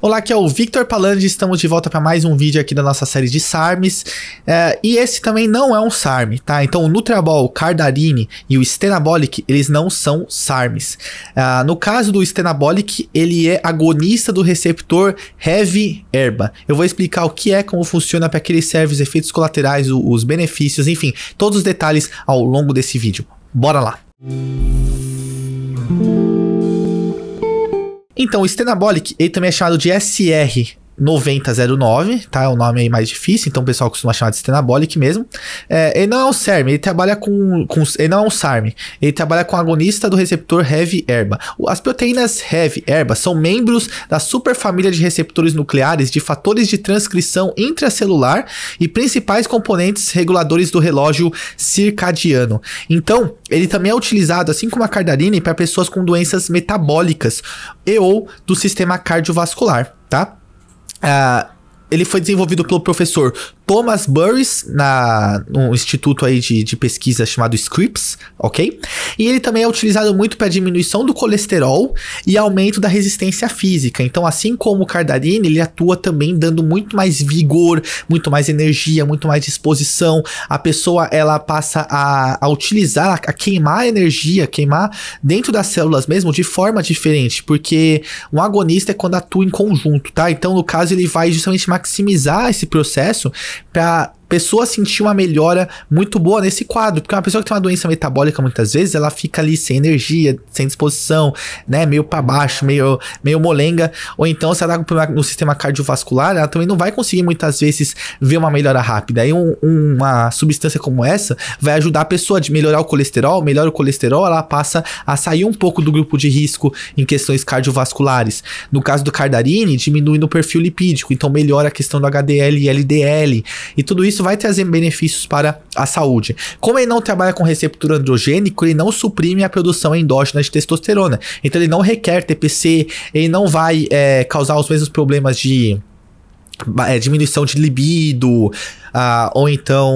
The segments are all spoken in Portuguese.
Olá, aqui é o Victor Palandi, estamos de volta para mais um vídeo aqui da nossa série de SARMs. É, e esse também não é um SARM, tá? Então o Nutrabol, o Cardarine e o Stenabolic, eles não são SARMs. É, no caso do Stenabolic, ele é agonista do receptor heavy herba. Eu vou explicar o que é, como funciona, para que ele serve, os efeitos colaterais, os benefícios, enfim, todos os detalhes ao longo desse vídeo. Bora lá! Música então, o Stenabolic, ele também é chamado de SR, 9009, tá? É o nome aí mais difícil, então o pessoal costuma chamar de Stenabolic mesmo. É, ele não é um CERM, ele trabalha com, com. Ele não é um SARM, ele trabalha com agonista do receptor heavy herba. As proteínas heavy herba são membros da superfamília de receptores nucleares de fatores de transcrição intracelular e principais componentes reguladores do relógio circadiano. Então, ele também é utilizado, assim como a cardarine, para pessoas com doenças metabólicas e ou do sistema cardiovascular, tá? Uh, ele foi desenvolvido pelo professor Thomas Burris, na, num instituto aí de, de pesquisa chamado Scripps, ok? E ele também é utilizado muito para diminuição do colesterol e aumento da resistência física. Então, assim como o cardarine, ele atua também dando muito mais vigor, muito mais energia, muito mais disposição. A pessoa, ela passa a, a utilizar, a, a queimar energia, queimar dentro das células mesmo, de forma diferente, porque um agonista é quando atua em conjunto, tá? Então, no caso, ele vai justamente maximizar esse processo para pessoa sentir uma melhora muito boa nesse quadro, porque uma pessoa que tem uma doença metabólica muitas vezes, ela fica ali sem energia, sem disposição, né, meio para baixo, meio meio molenga, ou então se ela tá com problema no sistema cardiovascular, ela também não vai conseguir muitas vezes ver uma melhora rápida. Aí um, uma substância como essa vai ajudar a pessoa de melhorar o colesterol, melhora o colesterol, ela passa a sair um pouco do grupo de risco em questões cardiovasculares. No caso do Cardarine, diminui no perfil lipídico, então melhora a questão do HDL e LDL. E tudo isso isso vai trazer benefícios para a saúde. Como ele não trabalha com receptor androgênico, ele não suprime a produção endógena de testosterona. Então ele não requer TPC, ele não vai é, causar os mesmos problemas de é, diminuição de libido, ah, ou então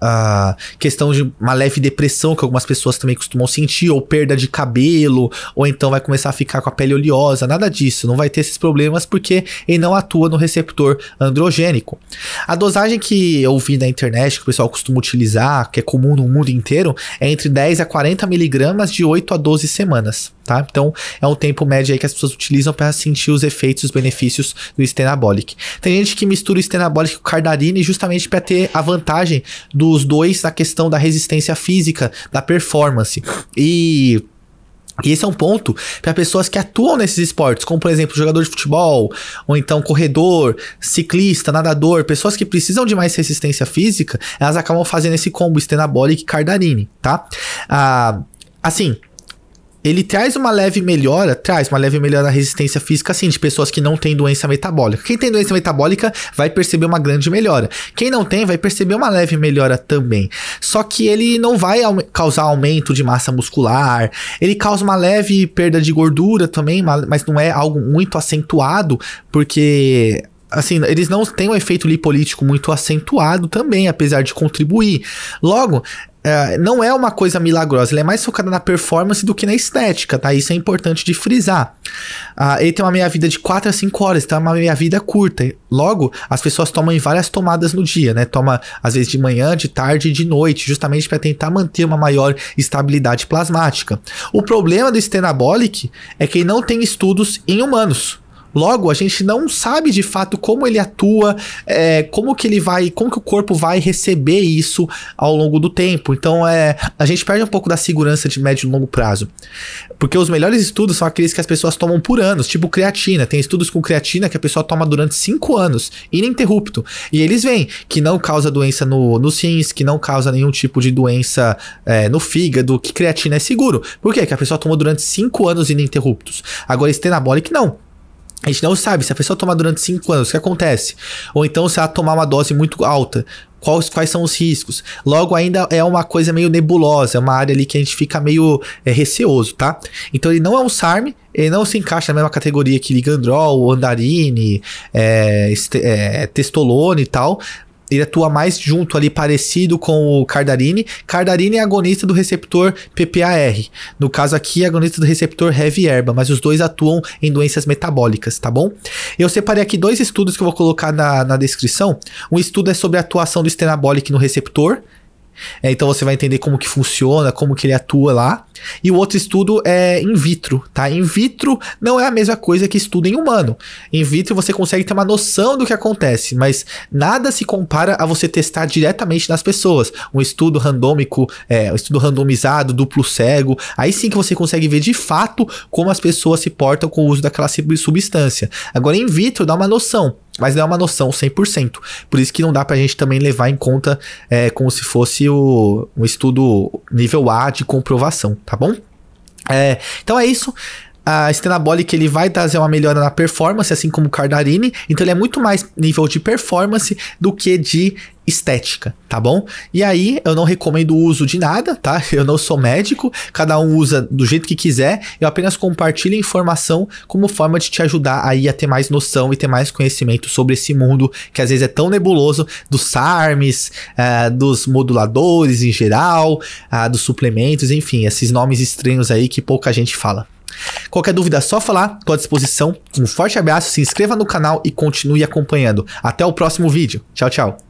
ah, questão de uma leve depressão que algumas pessoas também costumam sentir, ou perda de cabelo, ou então vai começar a ficar com a pele oleosa, nada disso, não vai ter esses problemas porque ele não atua no receptor androgênico. A dosagem que eu vi na internet, que o pessoal costuma utilizar, que é comum no mundo inteiro, é entre 10 a 40 miligramas de 8 a 12 semanas tá? Então é um tempo médio aí que as pessoas utilizam para sentir os efeitos, os benefícios do Stenabolic. Tem gente que mistura o Stenabolic com o Cardarine justamente para ter a vantagem dos dois na questão da resistência física, da performance. E e esse é um ponto para pessoas que atuam nesses esportes, como por exemplo jogador de futebol, ou então corredor, ciclista, nadador, pessoas que precisam de mais resistência física, elas acabam fazendo esse combo Stenabolic e Cardarine, tá? Ah, assim, ele traz uma leve melhora, traz uma leve melhora na resistência física, assim, de pessoas que não têm doença metabólica. Quem tem doença metabólica vai perceber uma grande melhora. Quem não tem vai perceber uma leve melhora também. Só que ele não vai causar aumento de massa muscular, ele causa uma leve perda de gordura também, mas não é algo muito acentuado, porque assim, eles não têm um efeito lipolítico muito acentuado também, apesar de contribuir. Logo, é, não é uma coisa milagrosa, ele é mais focado na performance do que na estética, tá? Isso é importante de frisar. Ah, ele tem uma meia-vida de 4 a 5 horas, então é uma meia-vida curta. Logo, as pessoas tomam em várias tomadas no dia, né? Toma às vezes de manhã, de tarde e de noite, justamente para tentar manter uma maior estabilidade plasmática. O problema do Stenabolic é que ele não tem estudos em humanos. Logo, a gente não sabe de fato como ele atua, é, como que ele vai, como que o corpo vai receber isso ao longo do tempo. Então, é, a gente perde um pouco da segurança de médio e longo prazo. Porque os melhores estudos são aqueles que as pessoas tomam por anos, tipo creatina. Tem estudos com creatina que a pessoa toma durante 5 anos, ininterrupto. E eles veem que não causa doença no, nos rins, que não causa nenhum tipo de doença é, no fígado, que creatina é seguro. Por quê? Que a pessoa tomou durante 5 anos ininterruptos. Agora, estenabolic não. A gente não sabe se a pessoa tomar durante 5 anos, o que acontece? Ou então se ela tomar uma dose muito alta, quais, quais são os riscos. Logo, ainda é uma coisa meio nebulosa, é uma área ali que a gente fica meio é, receoso, tá? Então ele não é um SARM, ele não se encaixa na mesma categoria que Ligandrol, Andarine, é, este, é, Testolone e tal, ele atua mais junto ali, parecido com o Cardarine. Cardarine é agonista do receptor PPAR. No caso aqui, é agonista do receptor heavy erba, mas os dois atuam em doenças metabólicas, tá bom? Eu separei aqui dois estudos que eu vou colocar na, na descrição. Um estudo é sobre a atuação do estenabolic no receptor, é, então você vai entender como que funciona, como que ele atua lá. E o outro estudo é in vitro, tá? In vitro não é a mesma coisa que estudo em humano. In vitro você consegue ter uma noção do que acontece, mas nada se compara a você testar diretamente nas pessoas. Um estudo randômico, é, um estudo randomizado, duplo cego, aí sim que você consegue ver de fato como as pessoas se portam com o uso daquela substância. Agora in vitro dá uma noção, mas não é uma noção 100%. Por isso que não dá pra gente também levar em conta é, como se fosse o, um estudo nível A de comprovação, tá bom? É, então é isso. A Stenabolic ele vai trazer uma melhora na performance, assim como o Cardarine, então ele é muito mais nível de performance do que de estética, tá bom? E aí eu não recomendo o uso de nada, tá? Eu não sou médico, cada um usa do jeito que quiser, eu apenas compartilho informação como forma de te ajudar aí a ter mais noção e ter mais conhecimento sobre esse mundo que às vezes é tão nebuloso dos SARMs, é, dos moduladores em geral, é, dos suplementos, enfim, esses nomes estranhos aí que pouca gente fala. Qualquer dúvida é só falar, estou à disposição. Um forte abraço, se inscreva no canal e continue acompanhando. Até o próximo vídeo. Tchau, tchau.